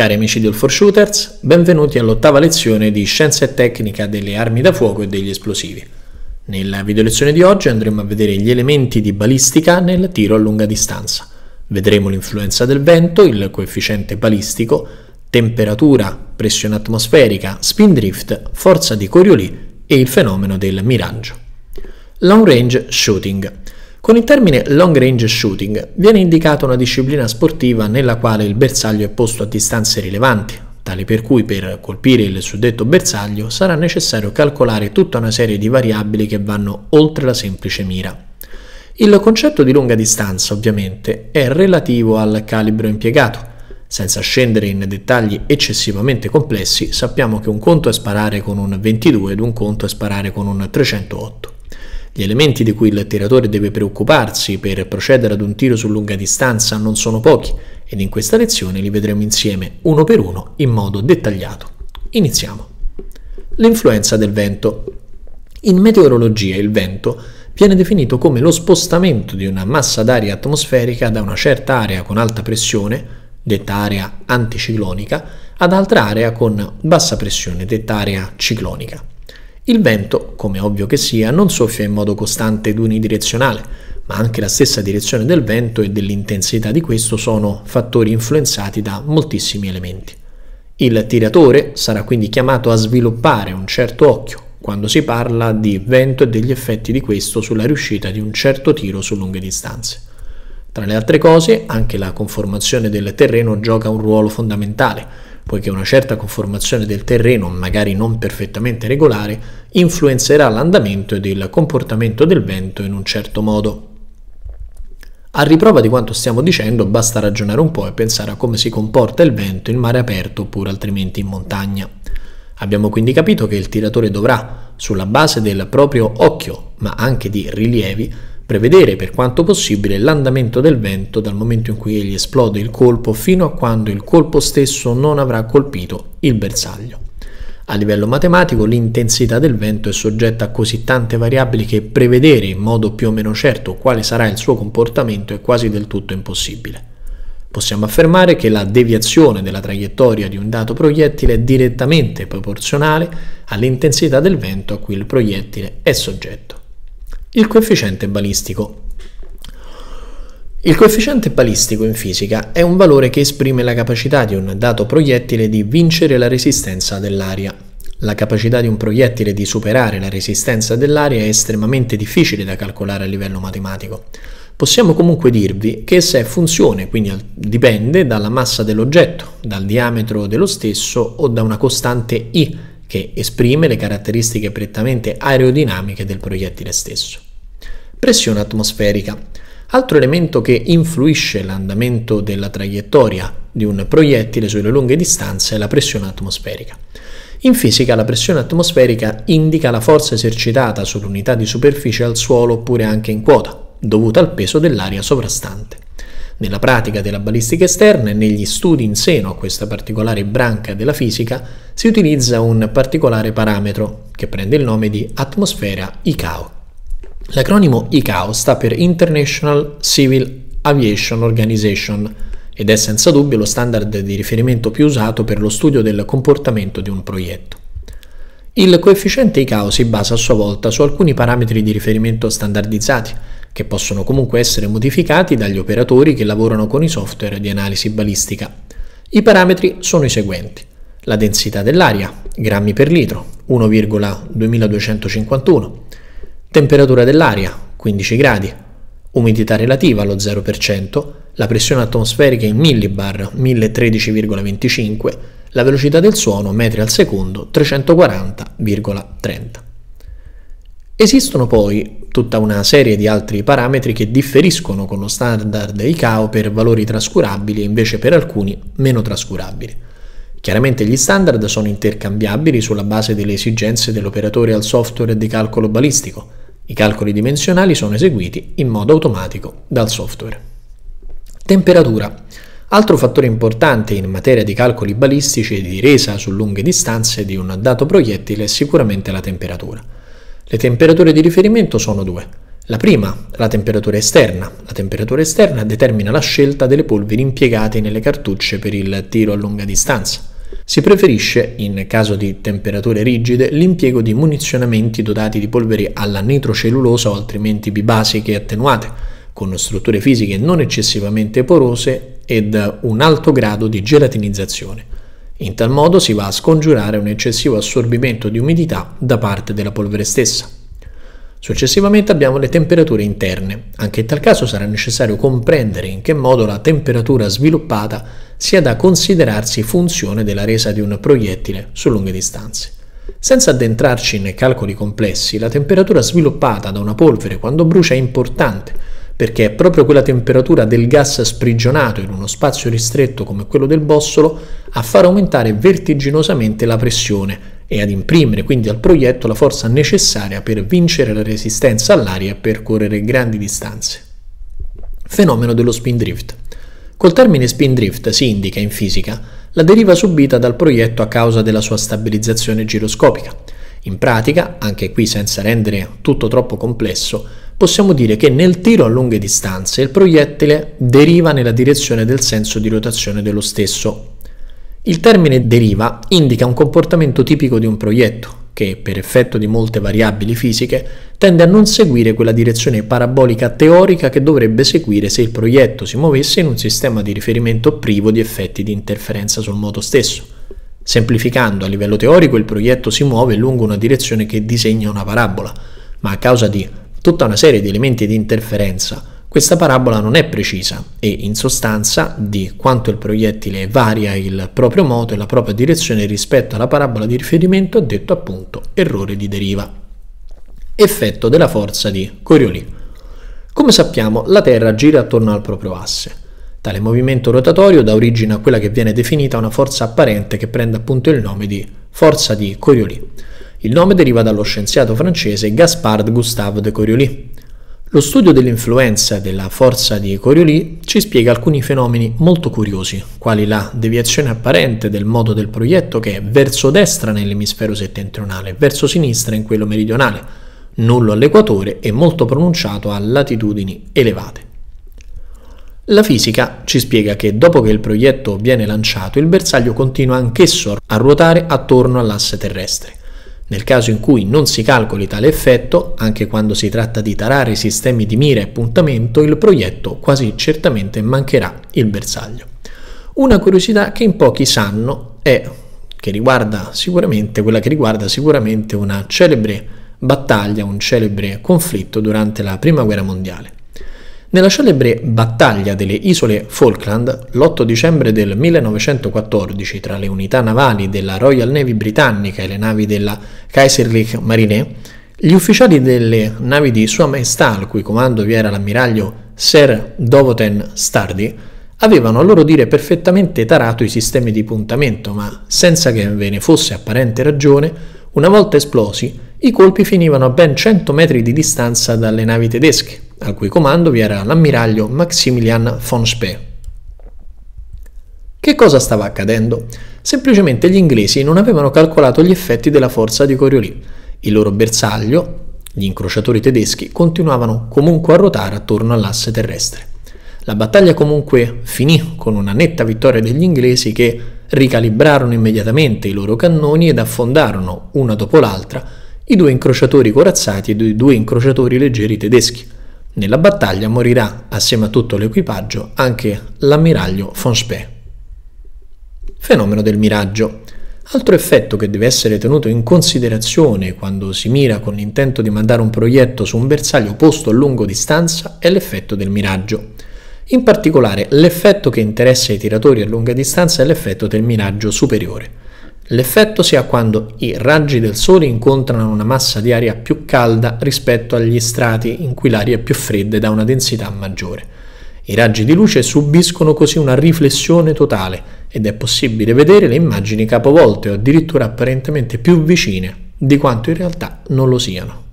Cari amici di All 4 Shooters, benvenuti all'ottava lezione di Scienza e Tecnica delle Armi da Fuoco e degli Esplosivi. Nella video lezione di oggi andremo a vedere gli elementi di balistica nel tiro a lunga distanza. Vedremo l'influenza del vento, il coefficiente balistico, temperatura, pressione atmosferica, spin drift, forza di Coriolis e il fenomeno del miraggio. Long range shooting. Con il termine long range shooting viene indicata una disciplina sportiva nella quale il bersaglio è posto a distanze rilevanti, tale per cui per colpire il suddetto bersaglio sarà necessario calcolare tutta una serie di variabili che vanno oltre la semplice mira. Il concetto di lunga distanza, ovviamente, è relativo al calibro impiegato. Senza scendere in dettagli eccessivamente complessi, sappiamo che un conto è sparare con un 22 ed un conto è sparare con un 308. Gli elementi di cui il tiratore deve preoccuparsi per procedere ad un tiro su lunga distanza non sono pochi ed in questa lezione li vedremo insieme uno per uno in modo dettagliato. Iniziamo. L'influenza del vento. In meteorologia il vento viene definito come lo spostamento di una massa d'aria atmosferica da una certa area con alta pressione, detta area anticiclonica, ad altra area con bassa pressione, detta area ciclonica. Il vento, come ovvio che sia, non soffia in modo costante ed unidirezionale, ma anche la stessa direzione del vento e dell'intensità di questo sono fattori influenzati da moltissimi elementi. Il tiratore sarà quindi chiamato a sviluppare un certo occhio quando si parla di vento e degli effetti di questo sulla riuscita di un certo tiro su lunghe distanze. Tra le altre cose, anche la conformazione del terreno gioca un ruolo fondamentale, poiché una certa conformazione del terreno, magari non perfettamente regolare, influenzerà l'andamento ed il comportamento del vento in un certo modo. A riprova di quanto stiamo dicendo, basta ragionare un po' e pensare a come si comporta il vento in mare aperto oppure altrimenti in montagna. Abbiamo quindi capito che il tiratore dovrà, sulla base del proprio occhio, ma anche di rilievi, prevedere per quanto possibile l'andamento del vento dal momento in cui egli esplode il colpo fino a quando il colpo stesso non avrà colpito il bersaglio. A livello matematico l'intensità del vento è soggetta a così tante variabili che prevedere in modo più o meno certo quale sarà il suo comportamento è quasi del tutto impossibile. Possiamo affermare che la deviazione della traiettoria di un dato proiettile è direttamente proporzionale all'intensità del vento a cui il proiettile è soggetto. Il coefficiente balistico. Il coefficiente balistico in fisica è un valore che esprime la capacità di un dato proiettile di vincere la resistenza dell'aria. La capacità di un proiettile di superare la resistenza dell'aria è estremamente difficile da calcolare a livello matematico. Possiamo comunque dirvi che essa è funzione, quindi dipende dalla massa dell'oggetto, dal diametro dello stesso o da una costante I che esprime le caratteristiche prettamente aerodinamiche del proiettile stesso. Pressione atmosferica. Altro elemento che influisce l'andamento della traiettoria di un proiettile sulle lunghe distanze è la pressione atmosferica. In fisica la pressione atmosferica indica la forza esercitata sull'unità di superficie al suolo oppure anche in quota, dovuta al peso dell'aria sovrastante. Nella pratica della balistica esterna e negli studi in seno a questa particolare branca della fisica si utilizza un particolare parametro che prende il nome di atmosfera ICAO. L'acronimo ICAO sta per International Civil Aviation Organization ed è senza dubbio lo standard di riferimento più usato per lo studio del comportamento di un proietto. Il coefficiente ICAO si basa a sua volta su alcuni parametri di riferimento standardizzati, che possono comunque essere modificati dagli operatori che lavorano con i software di analisi balistica. I parametri sono i seguenti. La densità dell'aria, grammi per litro, 1,251. Temperatura dell'aria, 15 gradi. Umidità relativa allo 0%. La pressione atmosferica in millibar, 1013,25. La velocità del suono, metri al secondo, 340,30. Esistono poi tutta una serie di altri parametri che differiscono con lo standard ICAO per valori trascurabili e invece per alcuni meno trascurabili. Chiaramente gli standard sono intercambiabili sulla base delle esigenze dell'operatore al software di calcolo balistico. I calcoli dimensionali sono eseguiti in modo automatico dal software. Temperatura. Altro fattore importante in materia di calcoli balistici e di resa su lunghe distanze di un dato proiettile è sicuramente la temperatura. Le temperature di riferimento sono due. La prima, la temperatura esterna. La temperatura esterna determina la scelta delle polveri impiegate nelle cartucce per il tiro a lunga distanza. Si preferisce, in caso di temperature rigide, l'impiego di munizionamenti dotati di polveri alla nitrocellulosa o altrimenti bibasiche attenuate, con strutture fisiche non eccessivamente porose ed un alto grado di gelatinizzazione. In tal modo si va a scongiurare un eccessivo assorbimento di umidità da parte della polvere stessa. Successivamente abbiamo le temperature interne. Anche in tal caso sarà necessario comprendere in che modo la temperatura sviluppata sia da considerarsi funzione della resa di un proiettile su lunghe distanze. Senza addentrarci nei calcoli complessi, la temperatura sviluppata da una polvere quando brucia è importante perché è proprio quella temperatura del gas sprigionato in uno spazio ristretto come quello del bossolo a far aumentare vertiginosamente la pressione e ad imprimere quindi al proietto la forza necessaria per vincere la resistenza all'aria e percorrere grandi distanze. Fenomeno dello spin drift. Col termine spin drift si indica in fisica la deriva subita dal proietto a causa della sua stabilizzazione giroscopica. In pratica, anche qui senza rendere tutto troppo complesso, possiamo dire che nel tiro a lunghe distanze il proiettile deriva nella direzione del senso di rotazione dello stesso. Il termine deriva indica un comportamento tipico di un proietto, che per effetto di molte variabili fisiche tende a non seguire quella direzione parabolica teorica che dovrebbe seguire se il proietto si muovesse in un sistema di riferimento privo di effetti di interferenza sul moto stesso. Semplificando a livello teorico il proietto si muove lungo una direzione che disegna una parabola, ma a causa di tutta una serie di elementi di interferenza. Questa parabola non è precisa e in sostanza di quanto il proiettile varia il proprio moto e la propria direzione rispetto alla parabola di riferimento ho detto appunto errore di deriva. Effetto della forza di Coriolis. Come sappiamo la Terra gira attorno al proprio asse. Tale movimento rotatorio dà origine a quella che viene definita una forza apparente che prende appunto il nome di forza di Coriolis il nome deriva dallo scienziato francese Gaspard Gustave de Coriolis. Lo studio dell'influenza della forza di Coriolis ci spiega alcuni fenomeni molto curiosi, quali la deviazione apparente del modo del proietto che è verso destra nell'emisfero settentrionale, verso sinistra in quello meridionale, nullo all'equatore e molto pronunciato a latitudini elevate. La fisica ci spiega che dopo che il proietto viene lanciato il bersaglio continua anch'esso a ruotare attorno all'asse terrestre. Nel caso in cui non si calcoli tale effetto, anche quando si tratta di tarare i sistemi di mira e puntamento, il proietto quasi certamente mancherà il bersaglio. Una curiosità che in pochi sanno è che riguarda sicuramente quella che riguarda sicuramente una celebre battaglia, un celebre conflitto durante la Prima Guerra Mondiale. Nella celebre battaglia delle isole Falkland, l'8 dicembre del 1914, tra le unità navali della Royal Navy britannica e le navi della Kaiserlich Marine, gli ufficiali delle navi di Sua Maestà, al cui comando vi era l'ammiraglio Sir Dovoten Stardi, avevano a loro dire perfettamente tarato i sistemi di puntamento, ma senza che ve ne fosse apparente ragione, una volta esplosi, i colpi finivano a ben 100 metri di distanza dalle navi tedesche, al cui comando vi era l'ammiraglio Maximilian von Spee. Che cosa stava accadendo? Semplicemente gli inglesi non avevano calcolato gli effetti della forza di Coriolis. Il loro bersaglio, gli incrociatori tedeschi, continuavano comunque a ruotare attorno all'asse terrestre. La battaglia comunque finì con una netta vittoria degli inglesi che ricalibrarono immediatamente i loro cannoni ed affondarono, una dopo l'altra, i due incrociatori corazzati e i due incrociatori leggeri tedeschi. Nella battaglia morirà, assieme a tutto l'equipaggio, anche l'ammiraglio von Spee. Fenomeno del miraggio. Altro effetto che deve essere tenuto in considerazione quando si mira con l'intento di mandare un proietto su un bersaglio posto a lungo distanza è l'effetto del miraggio. In particolare, l'effetto che interessa i tiratori a lunga distanza è l'effetto del miraggio superiore. L'effetto si ha quando i raggi del Sole incontrano una massa di aria più calda rispetto agli strati in cui l'aria è più fredda ed ha una densità maggiore. I raggi di luce subiscono così una riflessione totale ed è possibile vedere le immagini capovolte o addirittura apparentemente più vicine di quanto in realtà non lo siano.